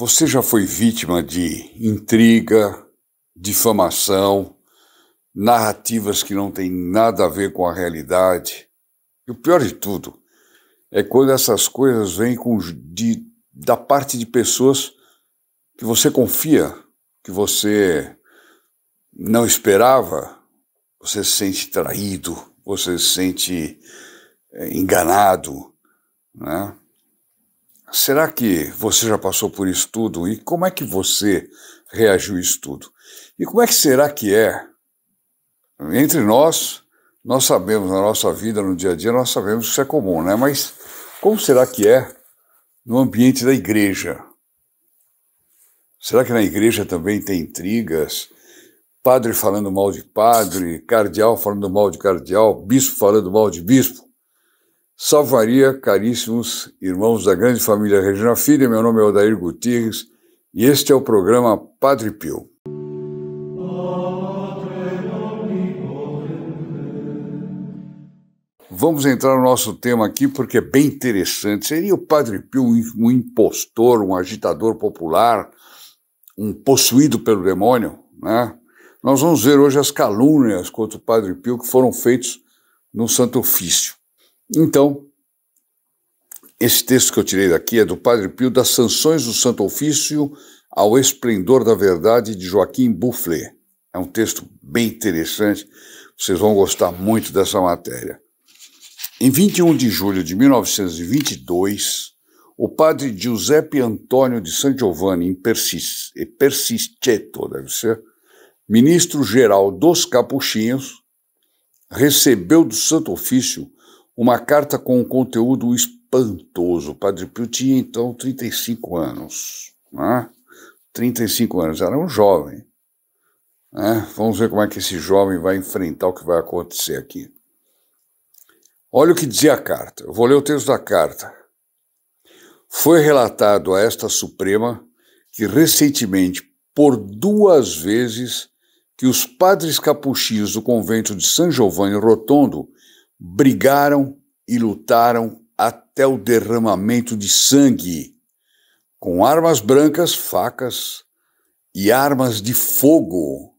Você já foi vítima de intriga, difamação, narrativas que não têm nada a ver com a realidade? E o pior de tudo é quando essas coisas vêm com, de, da parte de pessoas que você confia, que você não esperava, você se sente traído, você se sente eh, enganado, né? Será que você já passou por isso tudo? E como é que você reagiu a isso tudo? E como é que será que é? Entre nós, nós sabemos na nossa vida, no dia a dia, nós sabemos que isso é comum, né? Mas como será que é no ambiente da igreja? Será que na igreja também tem intrigas? Padre falando mal de padre, cardeal falando mal de cardeal, bispo falando mal de bispo? Salve Maria, caríssimos irmãos da grande família Regina Filha. Meu nome é Odair Gutierrez e este é o programa Padre Pio. Vamos entrar no nosso tema aqui porque é bem interessante. Seria o Padre Pio um impostor, um agitador popular, um possuído pelo demônio, né? Nós vamos ver hoje as calúnias contra o Padre Pio que foram feitas no Santo Ofício. Então, esse texto que eu tirei daqui é do Padre Pio, das sanções do Santo Ofício ao esplendor da verdade de Joaquim Bufflet. É um texto bem interessante, vocês vão gostar muito dessa matéria. Em 21 de julho de 1922, o padre Giuseppe Antônio de San Giovanni, em Persis, deve ser, ministro-geral dos Capuchinhos, recebeu do Santo Ofício uma carta com um conteúdo espantoso. O Padre Pio tinha então 35 anos. Né? 35 anos, era um jovem. Né? Vamos ver como é que esse jovem vai enfrentar o que vai acontecer aqui. Olha o que dizia a carta. Eu vou ler o texto da carta. Foi relatado a esta Suprema que recentemente, por duas vezes, que os padres capuchinhos do convento de San Giovanni Rotondo brigaram e lutaram até o derramamento de sangue, com armas brancas, facas e armas de fogo.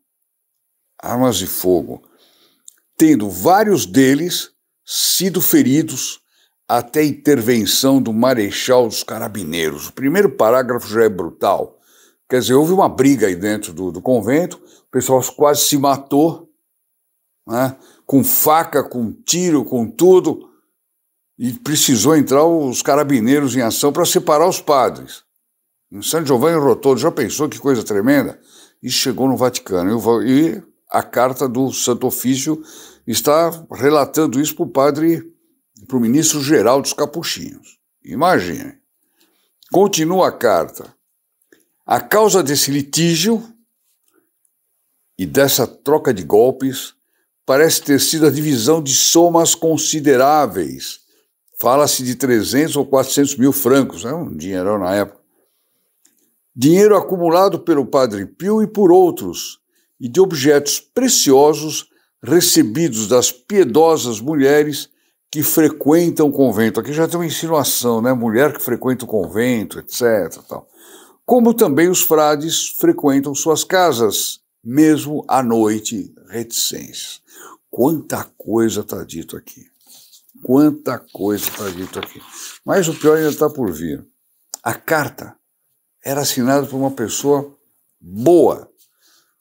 Armas de fogo, tendo vários deles sido feridos até a intervenção do marechal dos carabineiros. O primeiro parágrafo já é brutal. Quer dizer, houve uma briga aí dentro do, do convento, o pessoal quase se matou, né? com faca, com tiro, com tudo, e precisou entrar os carabineiros em ação para separar os padres. Em San Giovanni Rotondo, já pensou que coisa tremenda? E chegou no Vaticano. E a carta do Santo Ofício está relatando isso para o padre, para o ministro-geral dos Capuchinhos. Imagine. Continua a carta. A causa desse litígio e dessa troca de golpes parece ter sido a divisão de somas consideráveis. Fala-se de 300 ou 400 mil francos, é um dinheirão na época. Dinheiro acumulado pelo Padre Pio e por outros, e de objetos preciosos recebidos das piedosas mulheres que frequentam o convento. Aqui já tem uma insinuação, né? Mulher que frequenta o convento, etc. Tal. Como também os frades frequentam suas casas, mesmo à noite, reticências quanta coisa está dito aqui. Quanta coisa está dito aqui. Mas o pior ainda é está por vir. A carta era assinada por uma pessoa boa,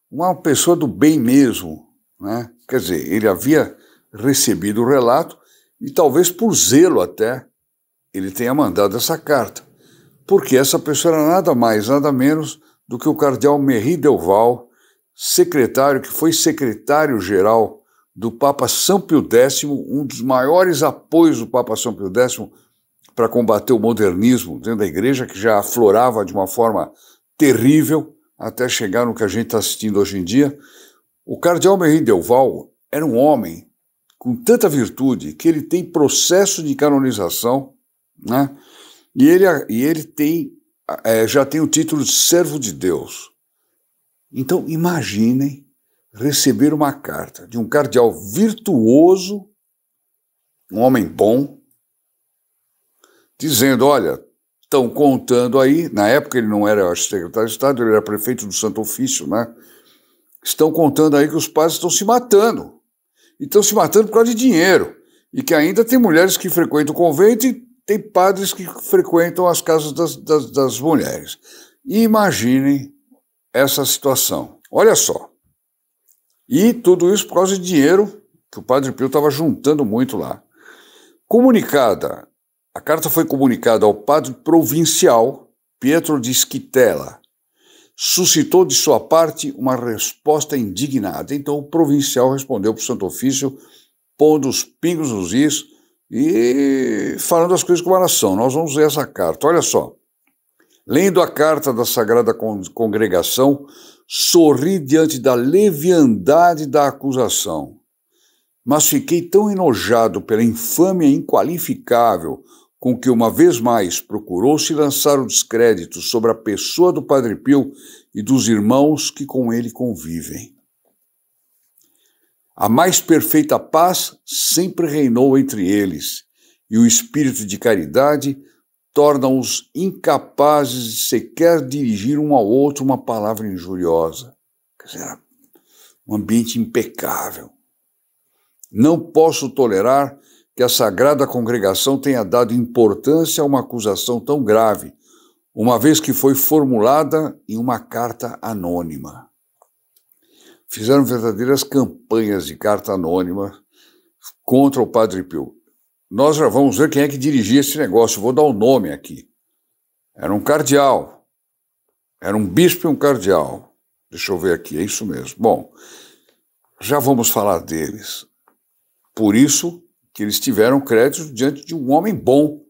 uma pessoa do bem mesmo. Né? Quer dizer, ele havia recebido o relato e talvez por zelo até ele tenha mandado essa carta. Porque essa pessoa era nada mais, nada menos do que o cardeal Merri Delval, secretário, que foi secretário-geral do Papa São Pio X, um dos maiores apoios do Papa São Pio X para combater o modernismo dentro da igreja, que já aflorava de uma forma terrível até chegar no que a gente está assistindo hoje em dia. O cardeal Merri Delval era um homem com tanta virtude que ele tem processo de canonização, né? E ele, e ele tem, é, já tem o título de servo de Deus. Então, imaginem receber uma carta de um cardeal virtuoso, um homem bom, dizendo: Olha, estão contando aí, na época ele não era secretário de Estado, ele era prefeito do Santo Ofício, né? Estão contando aí que os pais estão se matando. E estão se matando por causa de dinheiro. E que ainda tem mulheres que frequentam o convento e tem padres que frequentam as casas das, das, das mulheres. E imaginem essa situação. Olha só, e tudo isso por causa de dinheiro que o Padre Pio estava juntando muito lá. Comunicada, a carta foi comunicada ao padre provincial Pietro de Schitella. Suscitou de sua parte uma resposta indignada. Então o provincial respondeu para o Santo Ofício, pondo os pingos nos is e falando as coisas com elas são. Nós vamos ler essa carta. Olha só. Lendo a carta da Sagrada Congregação, sorri diante da leviandade da acusação. Mas fiquei tão enojado pela infâmia inqualificável com que uma vez mais procurou-se lançar o descrédito sobre a pessoa do Padre Pio e dos irmãos que com ele convivem. A mais perfeita paz sempre reinou entre eles, e o espírito de caridade tornam-os incapazes de sequer dirigir um ao outro uma palavra injuriosa. Quer dizer, um ambiente impecável. Não posso tolerar que a Sagrada Congregação tenha dado importância a uma acusação tão grave, uma vez que foi formulada em uma carta anônima. Fizeram verdadeiras campanhas de carta anônima contra o Padre Pio. Nós já vamos ver quem é que dirigia esse negócio. Vou dar o um nome aqui. Era um cardeal. Era um bispo e um cardeal. Deixa eu ver aqui, é isso mesmo. Bom, já vamos falar deles. Por isso que eles tiveram crédito diante de um homem bom,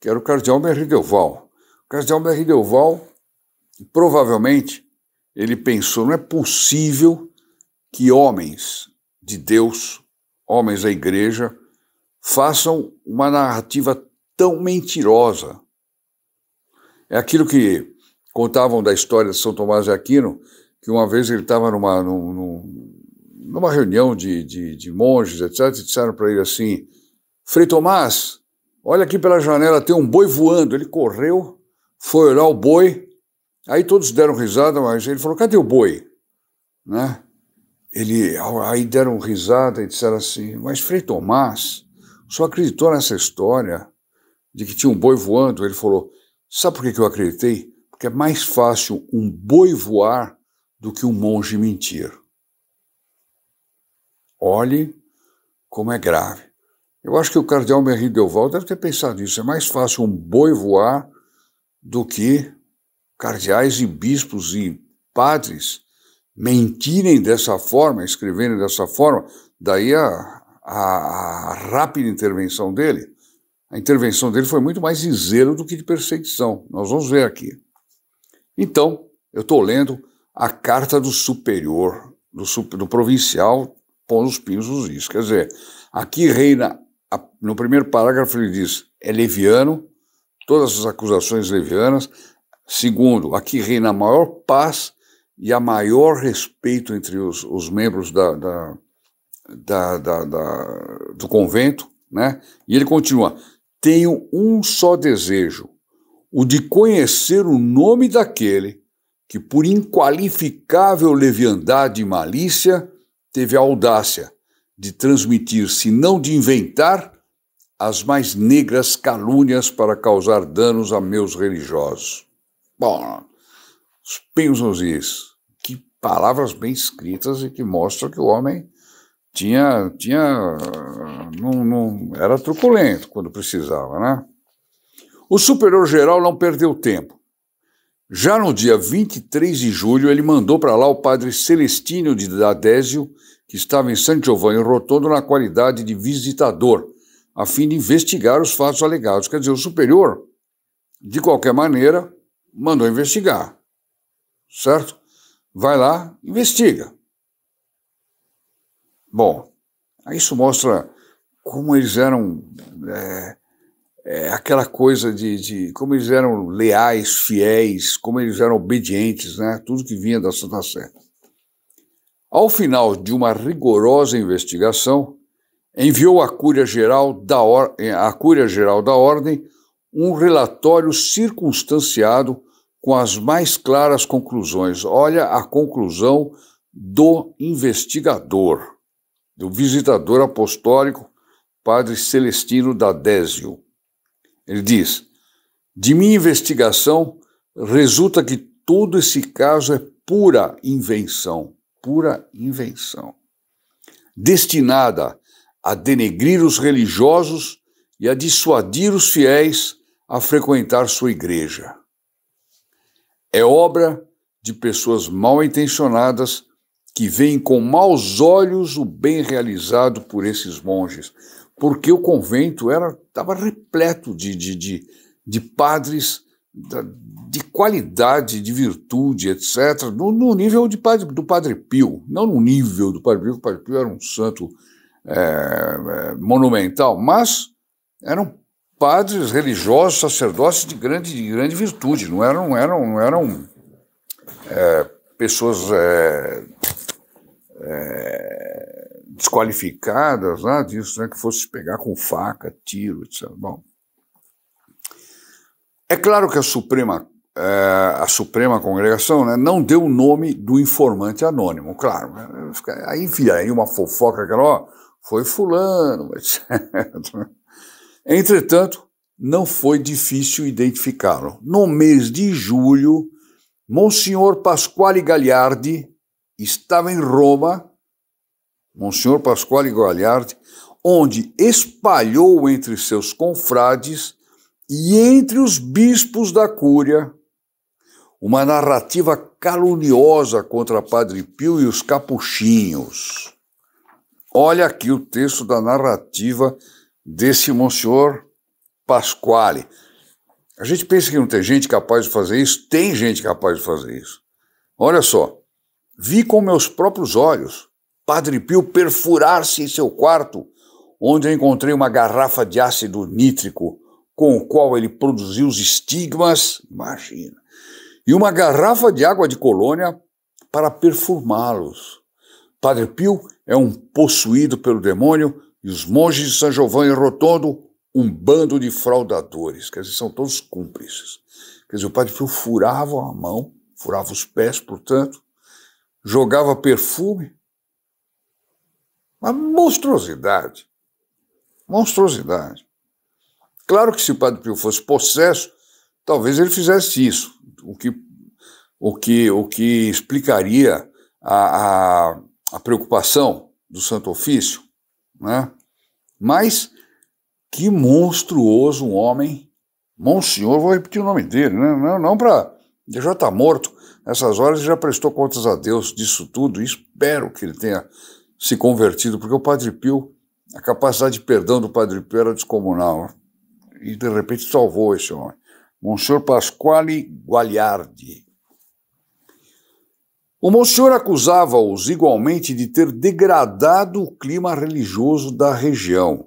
que era o cardeal Merrideuval. O cardeal Merrideuval, provavelmente, ele pensou, não é possível que homens de Deus, homens da igreja, façam uma narrativa tão mentirosa. É aquilo que contavam da história de São Tomás de Aquino, que uma vez ele estava numa, numa, numa, reunião de, de, de monges, etc., e disseram para ele assim: Frei Tomás, olha aqui pela janela, tem um boi voando. Ele correu, foi olhar o boi, aí todos deram risada, mas ele falou: cadê o boi? Né? Ele, aí deram risada e disseram assim: mas Frei Tomás, só acreditou nessa história de que tinha um boi voando. Ele falou: Sabe por que eu acreditei? Porque é mais fácil um boi voar do que um monge mentir. Olhe como é grave. Eu acho que o cardeal Merri Delval deve ter pensado nisso. É mais fácil um boi voar do que cardeais e bispos e padres mentirem dessa forma, escreverem dessa forma. Daí a, a, a rápida intervenção dele, a intervenção dele foi muito mais de zelo do que de perseguição. Nós vamos ver aqui. Então, eu estou lendo a carta do superior, do, do provincial, pondo os pinos nos is. Quer dizer, aqui reina, a, no primeiro parágrafo ele diz, é leviano, todas as acusações levianas. Segundo, aqui reina a maior paz e a maior respeito entre os, os membros da, da da, da, da, do convento, né? E ele continua: Tenho um só desejo, o de conhecer o nome daquele que, por inqualificável leviandade e malícia, teve a audácia de transmitir, se não de inventar, as mais negras calúnias para causar danos a meus religiosos. Bom, os pensos isso. Que palavras bem escritas e que mostram que o homem tinha, tinha não, não, era truculento quando precisava, né? O superior geral não perdeu tempo. Já no dia 23 de julho, ele mandou para lá o padre Celestino de Dadésio, que estava em San Giovanni Rotondo na qualidade de visitador, a fim de investigar os fatos alegados. Quer dizer, o superior, de qualquer maneira, mandou investigar, certo? Vai lá, investiga. Bom, isso mostra como eles eram é, é, aquela coisa de, de, como eles eram leais, fiéis, como eles eram obedientes, né? Tudo que vinha da Santa Sé. Ao final de uma rigorosa investigação, enviou à Cúria Geral da, Or à Cúria Geral da Ordem um relatório circunstanciado com as mais claras conclusões. Olha a conclusão do investigador do visitador apostólico Padre Celestino da Désio. Ele diz: De minha investigação resulta que todo esse caso é pura invenção, pura invenção, destinada a denegrir os religiosos e a dissuadir os fiéis a frequentar sua igreja. É obra de pessoas mal intencionadas que veem com maus olhos o bem realizado por esses monges, porque o convento era estava repleto de, de, de, de padres da, de qualidade, de virtude, etc., no, no nível de padre, do Padre Pio, não no nível do Padre Pio, o Padre Pio era um santo é, é, monumental, mas eram padres religiosos, sacerdotes de grande, de grande virtude, não eram, eram, não eram é, pessoas é, é, desqualificadas, nada disso, né, que fosse pegar com faca, tiro, etc. Bom, é claro que a Suprema, é, a Suprema Congregação né, não deu o nome do informante anônimo, claro. Né, aí uma fofoca aquela, ó, foi fulano, etc. Entretanto, não foi difícil identificá-lo. No mês de julho, Monsenhor Pasquale Gagliardi, estava em Roma, Monsenhor Pasquale Guagliardi, onde espalhou entre seus confrades e entre os bispos da Cúria uma narrativa caluniosa contra Padre Pio e os capuchinhos. Olha aqui o texto da narrativa desse Monsenhor Pasquale. A gente pensa que não tem gente capaz de fazer isso? Tem gente capaz de fazer isso. Olha só. Vi com meus próprios olhos Padre Pio perfurar-se em seu quarto, onde eu encontrei uma garrafa de ácido nítrico com o qual ele produziu os estigmas, imagina, e uma garrafa de água de colônia para perfumá-los. Padre Pio é um possuído pelo demônio e os monges de São Giovanni Rotondo, um bando de fraudadores, quer dizer, são todos cúmplices. Quer dizer, o Padre Pio furava a mão, furava os pés, portanto, jogava perfume. Uma monstruosidade. Monstruosidade. Claro que se o Padre Pio fosse possesso, talvez ele fizesse isso, o que, o que, o que explicaria a, a, a preocupação do Santo Ofício. Né? Mas que monstruoso um homem, Monsenhor, vou repetir o nome dele, né? não, não para já está morto, Nessas horas ele já prestou contas a Deus disso tudo e espero que ele tenha se convertido, porque o Padre Pio, a capacidade de perdão do Padre Pio era descomunal. E de repente salvou esse homem. Monsenhor Pasquale Guagliardi. O Monsenhor acusava-os igualmente de ter degradado o clima religioso da região.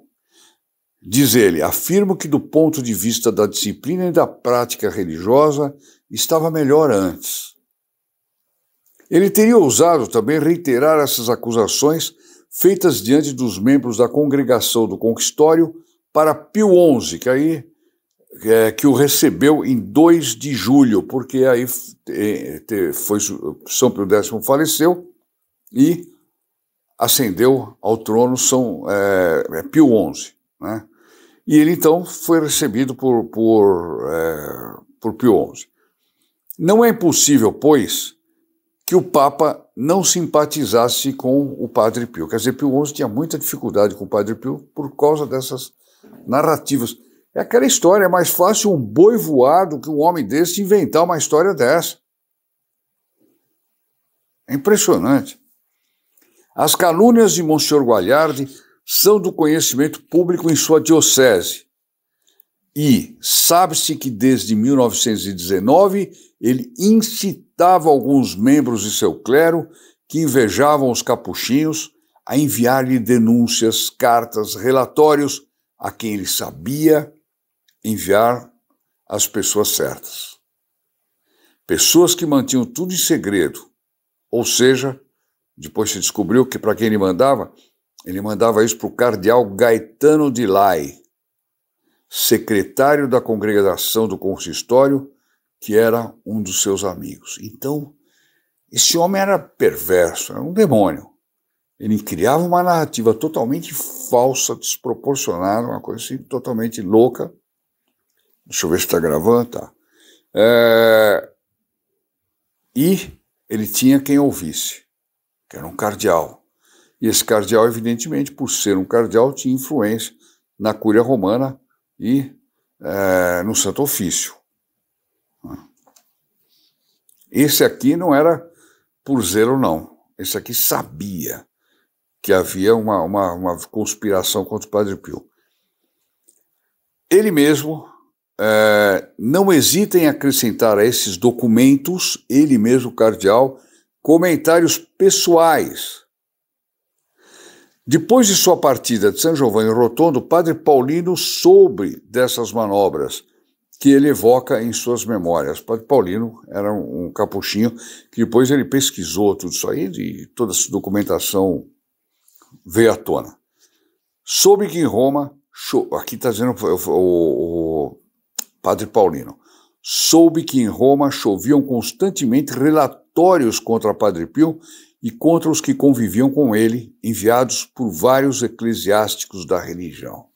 Diz ele: afirmo que, do ponto de vista da disciplina e da prática religiosa, estava melhor antes. Ele teria ousado também reiterar essas acusações feitas diante dos membros da congregação do Conquistório para Pio XI, que aí é, que o recebeu em 2 de julho, porque aí é, foi São Pio X faleceu e ascendeu ao trono São é, é, Pio XI, né? E ele então foi recebido por por, é, por Pio XI. Não é impossível, pois, que o Papa não simpatizasse com o Padre Pio. Quer dizer, Pio XI tinha muita dificuldade com o Padre Pio por causa dessas narrativas. É aquela história, é mais fácil um boi voar do que um homem desse inventar uma história dessa. É impressionante. As calúnias de Monsenhor Gualhardi são do conhecimento público em sua diocese. E sabe-se que desde 1919 ele incitou incitava alguns membros de seu clero, que invejavam os capuchinhos, a enviar-lhe denúncias, cartas, relatórios a quem ele sabia enviar às pessoas certas. Pessoas que mantinham tudo em segredo, ou seja, depois se descobriu que para quem ele mandava, ele mandava isso para o cardeal Gaetano de Lai, secretário da congregação do consistório que era um dos seus amigos. Então, esse homem era perverso, era um demônio. Ele criava uma narrativa totalmente falsa, desproporcionada, uma coisa assim, totalmente louca. Deixa eu ver se está gravando, tá. É... E ele tinha quem ouvisse, que era um cardeal. E esse cardeal, evidentemente, por ser um cardeal, tinha influência na Cúria Romana e é, no Santo Ofício. Esse aqui não era por zelo, não. Esse aqui sabia que havia uma, uma, uma conspiração contra o Padre Pio. Ele mesmo é, não hesita em acrescentar a esses documentos, ele mesmo, cardeal, comentários pessoais. Depois de sua partida de São Giovanni Rotondo, o padre Paulino soube dessas manobras que ele evoca em suas memórias. Padre Paulino era um, um capuchinho que depois ele pesquisou tudo isso aí e toda essa documentação veio à tona. Soube que em Roma, aqui está dizendo o, o, o Padre Paulino, soube que em Roma choviam constantemente relatórios contra Padre Pio e contra os que conviviam com ele, enviados por vários eclesiásticos da religião.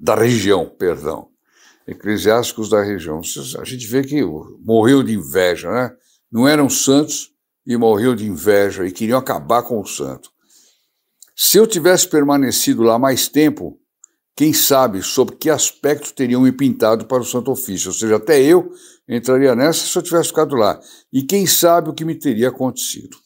Da região, perdão eclesiásticos da região. A gente vê que morreu de inveja, né? Não eram santos e morreu de inveja e queriam acabar com o santo. Se eu tivesse permanecido lá mais tempo, quem sabe sobre que aspecto teriam me pintado para o Santo Ofício. Ou seja, até eu entraria nessa se eu tivesse ficado lá. E quem sabe o que me teria acontecido.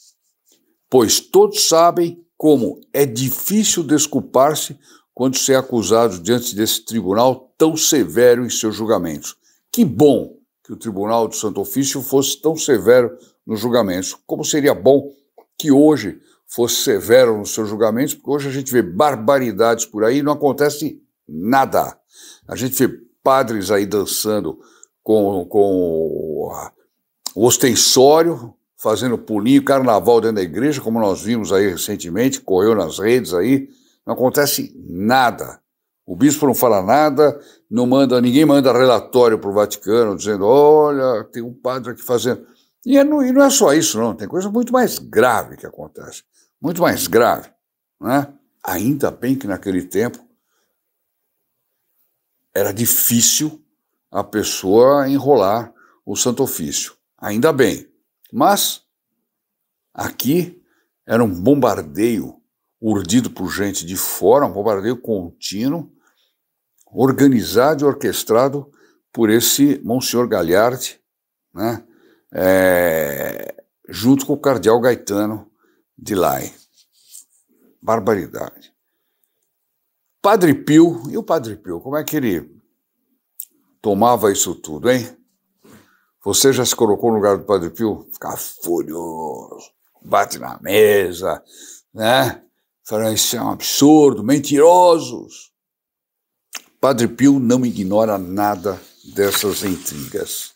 Pois todos sabem como é difícil desculpar-se quando ser acusado diante desse tribunal tão severo em seus julgamentos. Que bom que o Tribunal do Santo Ofício fosse tão severo nos julgamentos. Como seria bom que hoje fosse severo nos seus julgamentos, porque hoje a gente vê barbaridades por aí e não acontece nada. A gente vê padres aí dançando com, com o ostensório, fazendo pulinho, carnaval dentro da igreja, como nós vimos aí recentemente, correu nas redes aí. Não acontece nada. O bispo não fala nada, não manda, ninguém manda relatório para o Vaticano dizendo, olha, tem um padre aqui fazendo. E, é, não, e não é só isso, não. Tem coisa muito mais grave que acontece. Muito mais grave. Né? Ainda bem que naquele tempo era difícil a pessoa enrolar o Santo Ofício. Ainda bem. Mas aqui era um bombardeio urdido por gente de fora, um bombardeio contínuo, organizado e orquestrado por esse Monsenhor Galhardi, né, é, junto com o Cardeal Gaetano de Lai. Barbaridade. Padre Pio, e o Padre Pio, como é que ele tomava isso tudo, hein? Você já se colocou no lugar do Padre Pio? Ficar furioso, bate na mesa, né? Falaram, isso é um absurdo, mentirosos. Padre Pio não ignora nada dessas intrigas.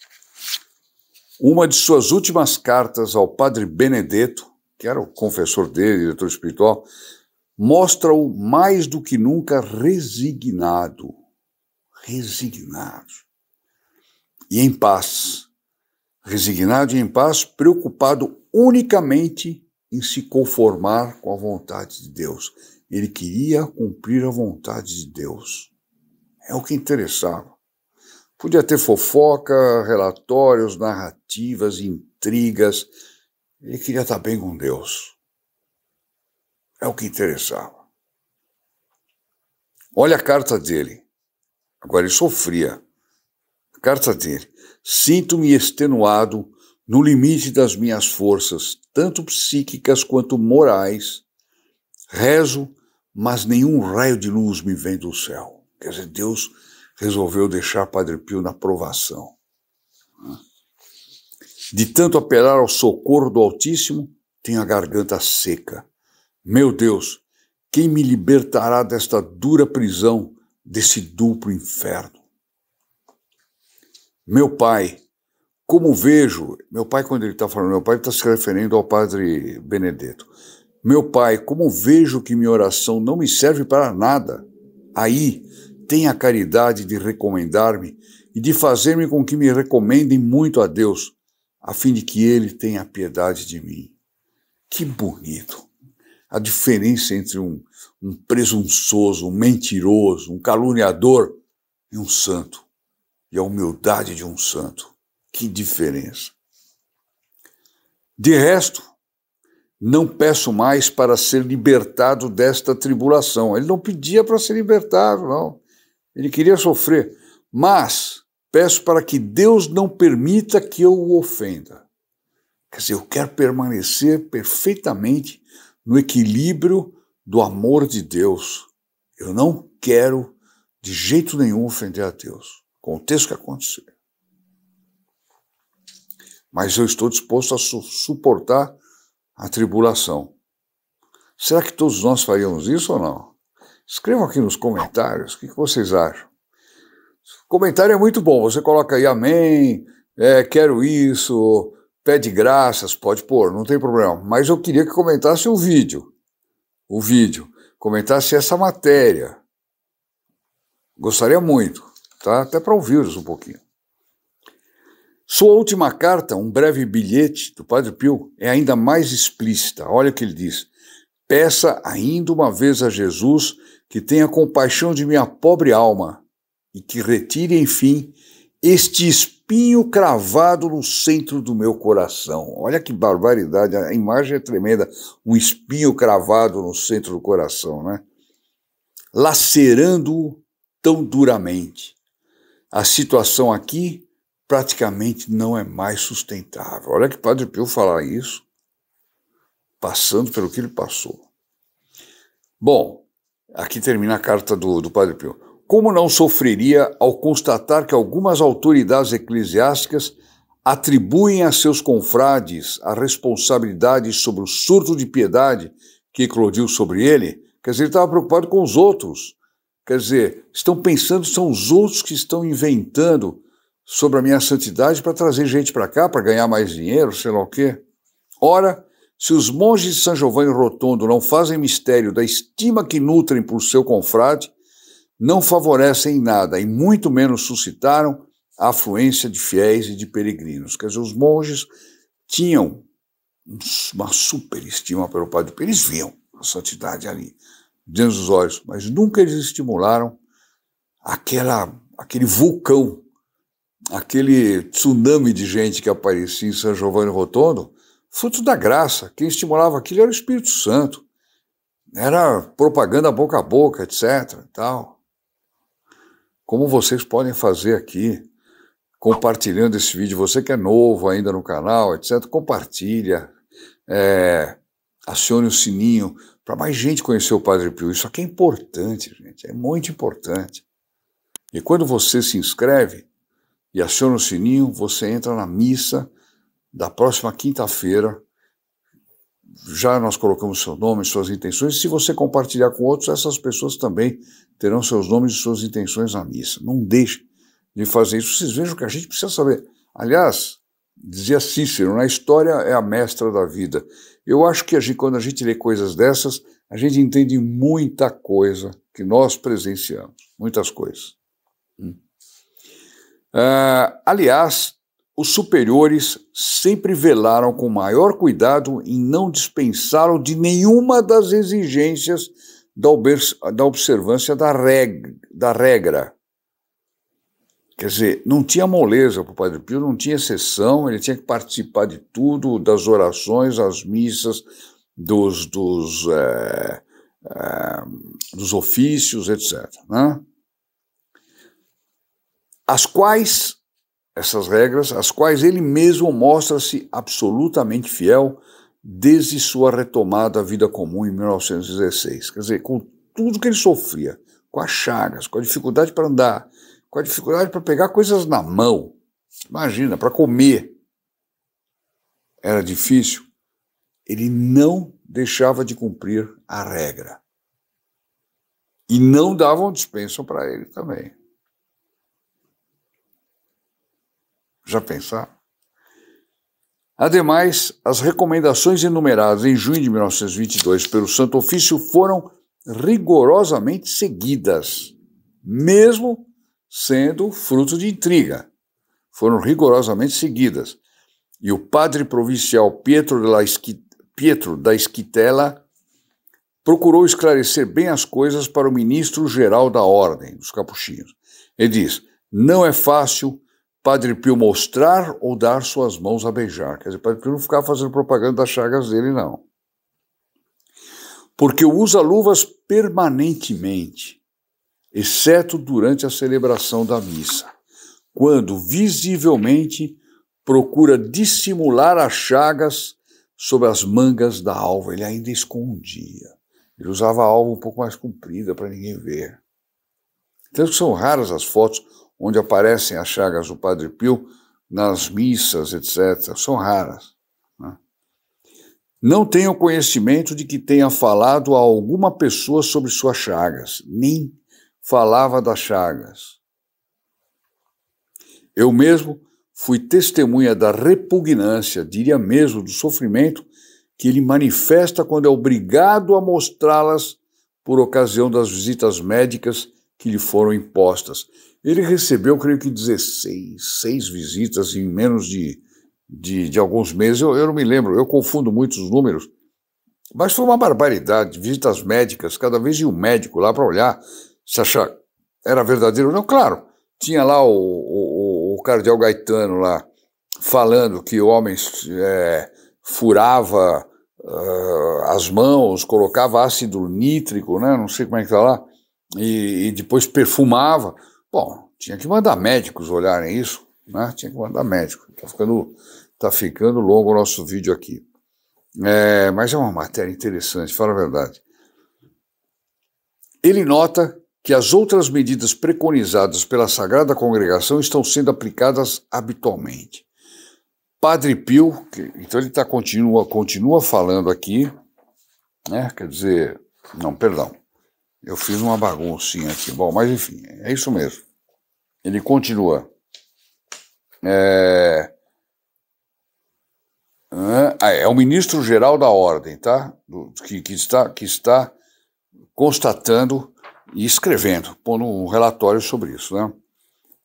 Uma de suas últimas cartas ao Padre Benedetto, que era o confessor dele, diretor espiritual, mostra-o mais do que nunca resignado. Resignado. E em paz. Resignado e em paz, preocupado unicamente em se conformar com a vontade de Deus. Ele queria cumprir a vontade de Deus. É o que interessava. Podia ter fofoca, relatórios, narrativas, intrigas. Ele queria estar bem com Deus. É o que interessava. Olha a carta dele. Agora ele sofria. A carta dele. Sinto-me extenuado no limite das minhas forças, tanto psíquicas quanto morais, rezo, mas nenhum raio de luz me vem do céu. Quer dizer, Deus resolveu deixar Padre Pio na provação. De tanto apelar ao socorro do Altíssimo, tenho a garganta seca. Meu Deus, quem me libertará desta dura prisão, desse duplo inferno? Meu Pai, como vejo, meu pai, quando ele está falando, meu pai está se referindo ao padre Benedetto. Meu pai, como vejo que minha oração não me serve para nada, aí tem a caridade de recomendar-me e de fazer-me com que me recomendem muito a Deus, a fim de que Ele tenha piedade de mim. Que bonito! A diferença entre um, um presunçoso, um mentiroso, um caluniador e um santo, e a humildade de um santo. Que diferença! De resto, não peço mais para ser libertado desta tribulação. Ele não pedia para ser libertado, não. Ele queria sofrer. Mas peço para que Deus não permita que eu o ofenda. Quer dizer, eu quero permanecer perfeitamente no equilíbrio do amor de Deus. Eu não quero, de jeito nenhum, ofender a Deus. Aconteça o que acontecer mas eu estou disposto a su suportar a tribulação. Será que todos nós faríamos isso ou não? Escrevam aqui nos comentários o que, que vocês acham. Comentário é muito bom, você coloca aí amém, é, quero isso, pede graças, pode pôr, não tem problema. Mas eu queria que comentasse o vídeo, o vídeo, comentasse essa matéria. Gostaria muito, tá? Até para ouvir um pouquinho. Sua última carta, um breve bilhete do Padre Pio, é ainda mais explícita. Olha o que ele diz: Peça ainda uma vez a Jesus que tenha compaixão de minha pobre alma e que retire, enfim, este espinho cravado no centro do meu coração. Olha que barbaridade, a imagem é tremenda. Um espinho cravado no centro do coração, né? Lacerando-o tão duramente. A situação aqui praticamente não é mais sustentável. Olha que Padre Pio falar isso, passando pelo que ele passou. Bom, aqui termina a carta do, do Padre Pio. Como não sofreria ao constatar que algumas autoridades eclesiásticas atribuem a seus confrades a responsabilidade sobre o surto de piedade que eclodiu sobre ele? Quer dizer, ele estava preocupado com os outros. Quer dizer, estão pensando, são os outros que estão inventando sobre a minha santidade para trazer gente para cá, para ganhar mais dinheiro, sei lá o quê. Ora, se os monges de São Giovanni Rotondo não fazem mistério da estima que nutrem por seu confrade, não favorecem nada e muito menos suscitaram a afluência de fiéis e de peregrinos. Quer dizer, os monges tinham uma superestima pelo Padre Pio. Eles viam a santidade ali, dentro dos olhos, mas nunca eles estimularam aquela, aquele vulcão aquele tsunami de gente que aparecia em São Giovanni Rotondo, fruto da graça. Quem estimulava aquilo era o Espírito Santo. Era propaganda boca a boca, etc. Tal. Como vocês podem fazer aqui, compartilhando esse vídeo. Você que é novo ainda no canal, etc., compartilha. É, acione o sininho para mais gente conhecer o Padre Pio. Isso aqui é importante, gente. É muito importante. E quando você se inscreve, e aciona o sininho, você entra na missa da próxima quinta-feira. Já nós colocamos seu nome, suas intenções. Se você compartilhar com outros, essas pessoas também terão seus nomes e suas intenções na missa. Não deixe de fazer isso. Vocês vejam que a gente precisa saber. Aliás, dizia Cícero, na história é a mestra da vida. Eu acho que a gente, quando a gente lê coisas dessas, a gente entende muita coisa que nós presenciamos, muitas coisas. Uh, aliás, os superiores sempre velaram com maior cuidado e não dispensaram de nenhuma das exigências da, da observância da, reg da regra. Quer dizer, não tinha moleza para o Padre Pio, não tinha exceção, ele tinha que participar de tudo, das orações, as missas, dos, dos, é, é, dos ofícios, etc. Né? as quais, essas regras, as quais ele mesmo mostra-se absolutamente fiel desde sua retomada à vida comum em 1916. Quer dizer, com tudo que ele sofria, com as chagas, com a dificuldade para andar, com a dificuldade para pegar coisas na mão, imagina, para comer, era difícil, ele não deixava de cumprir a regra. E não davam dispensa para ele também. Já pensar? Ademais, as recomendações enumeradas em junho de 1922 pelo Santo Ofício foram rigorosamente seguidas, mesmo sendo fruto de intriga. Foram rigorosamente seguidas. E o padre provincial Pietro, Esqui... Pietro da Esquitela procurou esclarecer bem as coisas para o ministro-geral da Ordem dos Capuchinhos. Ele diz: não é fácil Padre Pio mostrar ou dar suas mãos a beijar. Quer dizer, Padre Pio não ficava fazendo propaganda das chagas dele, não. Porque usa luvas permanentemente, exceto durante a celebração da missa, quando visivelmente procura dissimular as chagas sobre as mangas da alva. Ele ainda escondia. Ele usava a alva um pouco mais comprida para ninguém ver. Então são raras as fotos onde aparecem as chagas do Padre Pio nas missas, etc., são raras. Né? Não tenho conhecimento de que tenha falado a alguma pessoa sobre suas chagas, nem falava das chagas. Eu mesmo fui testemunha da repugnância, diria mesmo, do sofrimento que ele manifesta quando é obrigado a mostrá-las por ocasião das visitas médicas que lhe foram impostas. Ele recebeu, creio que 16, seis visitas em menos de, de, de alguns meses. Eu, eu não me lembro, eu confundo muitos números. Mas foi uma barbaridade. Visitas médicas, cada vez ia um médico lá para olhar se achar era verdadeiro ou não. Claro, tinha lá o, o, o cardeal Gaetano lá falando que homens é, furava uh, as mãos, colocava ácido nítrico, né? não sei como é que está lá, e, e depois perfumava. Bom, tinha que mandar médicos olharem isso, né? Tinha que mandar médicos. Está ficando, tá ficando longo o nosso vídeo aqui. É, mas é uma matéria interessante, fala a verdade. Ele nota que as outras medidas preconizadas pela Sagrada Congregação estão sendo aplicadas habitualmente. Padre Pio, que, então ele tá, continua, continua falando aqui, né? quer dizer, não, perdão. Eu fiz uma baguncinha aqui. Bom, mas enfim, é isso mesmo. Ele continua. É, ah, é, é o ministro-geral da ordem, tá? Do, que, que, está, que está constatando e escrevendo, pondo um relatório sobre isso, né?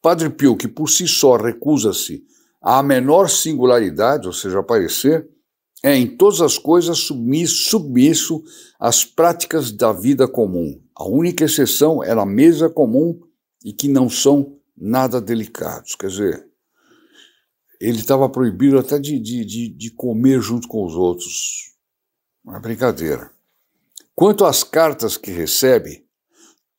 Padre Pio, que por si só recusa-se à menor singularidade, ou seja, aparecer, é em todas as coisas submisso, submisso às práticas da vida comum. A única exceção era a mesa comum e que não são nada delicados. Quer dizer, ele estava proibido até de, de, de, comer junto com os outros. Uma brincadeira. Quanto às cartas que recebe,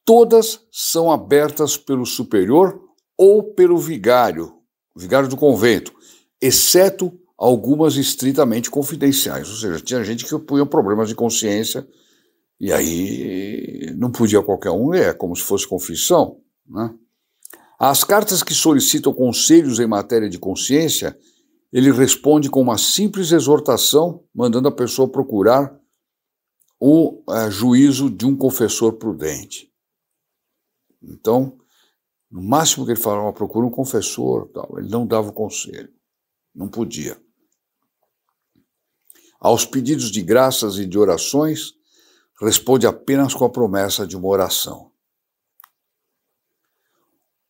todas são abertas pelo superior ou pelo vigário, vigário do convento, exceto algumas estritamente confidenciais. Ou seja, tinha gente que punha problemas de consciência e aí não podia qualquer um ler, é como se fosse confissão. Né? Às cartas que solicitam conselhos em matéria de consciência, ele responde com uma simples exortação, mandando a pessoa procurar o eh, juízo de um confessor prudente. Então, no máximo que ele falava, procura um confessor, tal. ele não dava o conselho, não podia. Aos pedidos de graças e de orações, responde apenas com a promessa de uma oração.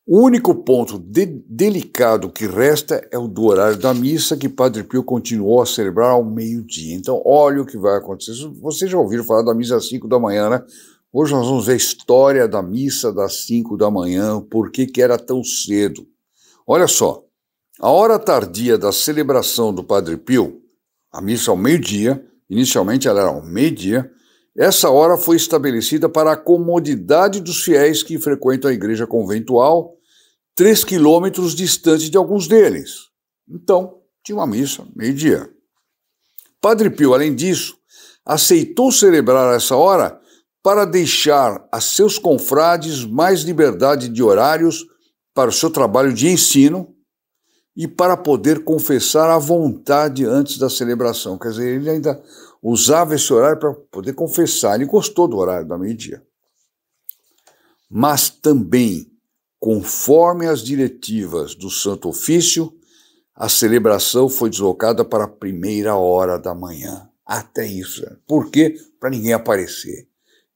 O único ponto de delicado que resta é o do horário da missa, que Padre Pio continuou a celebrar ao meio-dia. Então, olha o que vai acontecer. Vocês já ouviram falar da missa às 5 da manhã, né? Hoje nós vamos ver a história da missa das 5 da manhã, por que, que era tão cedo. Olha só, a hora tardia da celebração do Padre Pio, a missa ao meio-dia, inicialmente ela era ao meio-dia, essa hora foi estabelecida para a comodidade dos fiéis que frequentam a igreja conventual, três quilômetros distante de alguns deles. Então, tinha uma missa, meio-dia. Padre Pio, além disso, aceitou celebrar essa hora para deixar a seus confrades mais liberdade de horários para o seu trabalho de ensino e para poder confessar à vontade antes da celebração. Quer dizer, ele ainda usava esse horário para poder confessar. Ele gostou do horário da meio-dia. Mas também, conforme as diretivas do Santo Ofício, a celebração foi deslocada para a primeira hora da manhã. Até isso. Por quê? Para ninguém aparecer.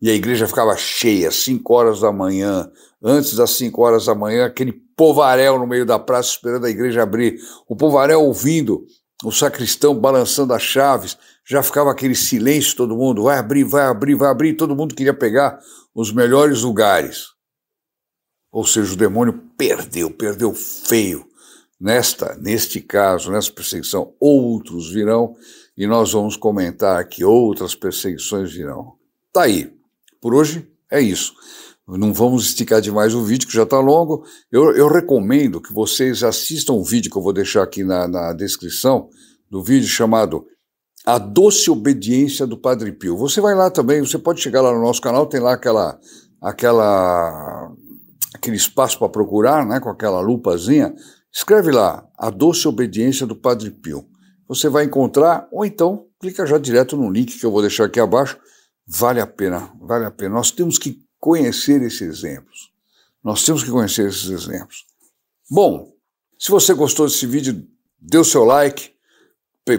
E a igreja ficava cheia, 5 horas da manhã. Antes das 5 horas da manhã, aquele povaréu no meio da praça esperando a igreja abrir. O povaréu ouvindo o sacristão balançando as chaves, já ficava aquele silêncio, todo mundo vai abrir, vai abrir, vai abrir, todo mundo queria pegar os melhores lugares. Ou seja, o demônio perdeu, perdeu feio. Nesta, neste caso, nessa perseguição, outros virão e nós vamos comentar que outras perseguições virão. Tá aí. Por hoje é isso. Não vamos esticar demais o vídeo, que já está longo. Eu, eu, recomendo que vocês assistam o vídeo que eu vou deixar aqui na, na descrição do vídeo, chamado A Doce Obediência do Padre Pio. Você vai lá também, você pode chegar lá no nosso canal, tem lá aquela, aquela aquele espaço para procurar, né, com aquela lupazinha. Escreve lá A Doce Obediência do Padre Pio. Você vai encontrar, ou então clica já direto no link que eu vou deixar aqui abaixo. Vale a pena, vale a pena. Nós temos que conhecer esses exemplos. Nós temos que conhecer esses exemplos. Bom, se você gostou desse vídeo, dê o seu like,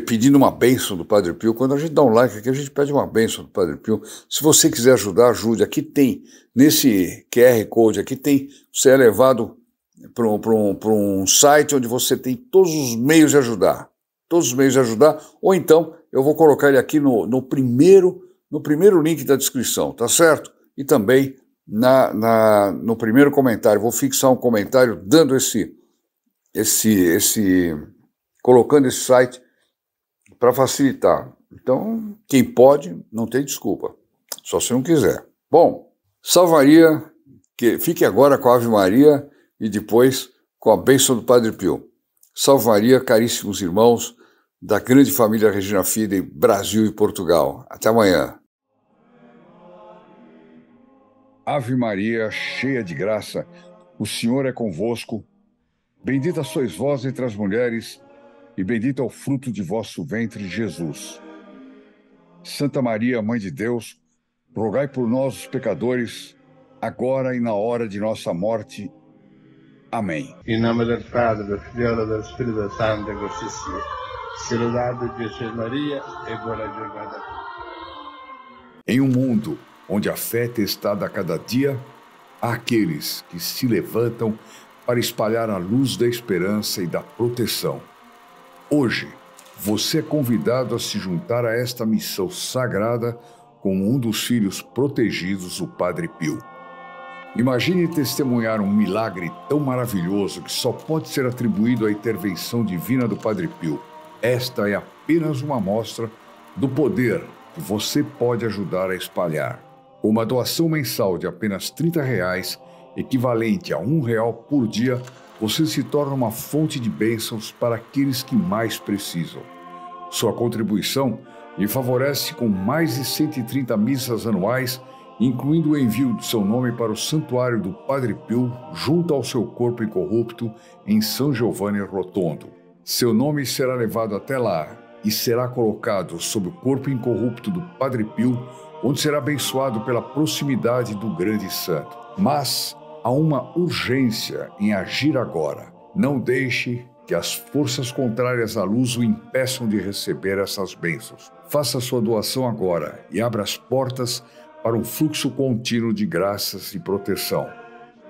pedindo uma bênção do Padre Pio. Quando a gente dá um like aqui, a gente pede uma bênção do Padre Pio. Se você quiser ajudar, ajude. Aqui tem, nesse QR Code aqui tem, você é levado para um, um, um site onde você tem todos os meios de ajudar. Todos os meios de ajudar. Ou então, eu vou colocar ele aqui no, no primeiro no primeiro link da descrição, tá certo? e também na, na, no primeiro comentário. Vou fixar um comentário dando esse, esse, esse, colocando esse site para facilitar. Então, quem pode, não tem desculpa, só se não quiser. Bom, salvaria, que fique agora com a Ave Maria e depois com a bênção do Padre Pio. Salvaria, caríssimos irmãos da grande família Regina Fide Brasil e Portugal. Até amanhã. Ave Maria, cheia de graça, o Senhor é convosco. Bendita sois vós entre as mulheres, e bendito é o fruto de vosso ventre, Jesus. Santa Maria, Mãe de Deus, rogai por nós, os pecadores, agora e na hora de nossa morte. Amém. Em nome do Pai, do Filho e do Espírito Santo, de Jesus Maria e boa jornada. Em um mundo onde a fé é testada a cada dia aqueles que se levantam para espalhar a luz da esperança e da proteção. Hoje, você é convidado a se juntar a esta missão sagrada como um dos filhos protegidos do Padre Pio. Imagine testemunhar um milagre tão maravilhoso que só pode ser atribuído à intervenção divina do Padre Pio. Esta é apenas uma amostra do poder que você pode ajudar a espalhar. Uma doação mensal de apenas R$ 30, reais, equivalente a um real por dia, você se torna uma fonte de bênçãos para aqueles que mais precisam. Sua contribuição lhe favorece com mais de 130 missas anuais, incluindo o envio de seu nome para o Santuário do Padre Pio, junto ao seu corpo incorrupto, em São Giovanni Rotondo. Seu nome será levado até lá e será colocado sob o corpo incorrupto do Padre Pio onde será abençoado pela proximidade do grande santo. Mas há uma urgência em agir agora. Não deixe que as forças contrárias à luz o impeçam de receber essas bênçãos. Faça sua doação agora e abra as portas para um fluxo contínuo de graças e proteção.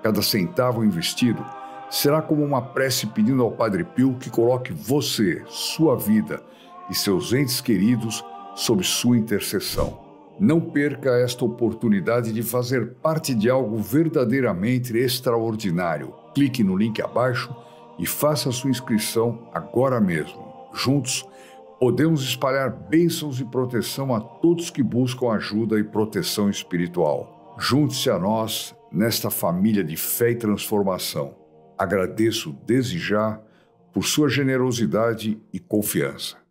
Cada centavo investido será como uma prece pedindo ao Padre Pio que coloque você, sua vida e seus entes queridos sob sua intercessão. Não perca esta oportunidade de fazer parte de algo verdadeiramente extraordinário. Clique no link abaixo e faça sua inscrição agora mesmo. Juntos, podemos espalhar bênçãos e proteção a todos que buscam ajuda e proteção espiritual. Junte-se a nós nesta família de fé e transformação. Agradeço desde já por sua generosidade e confiança.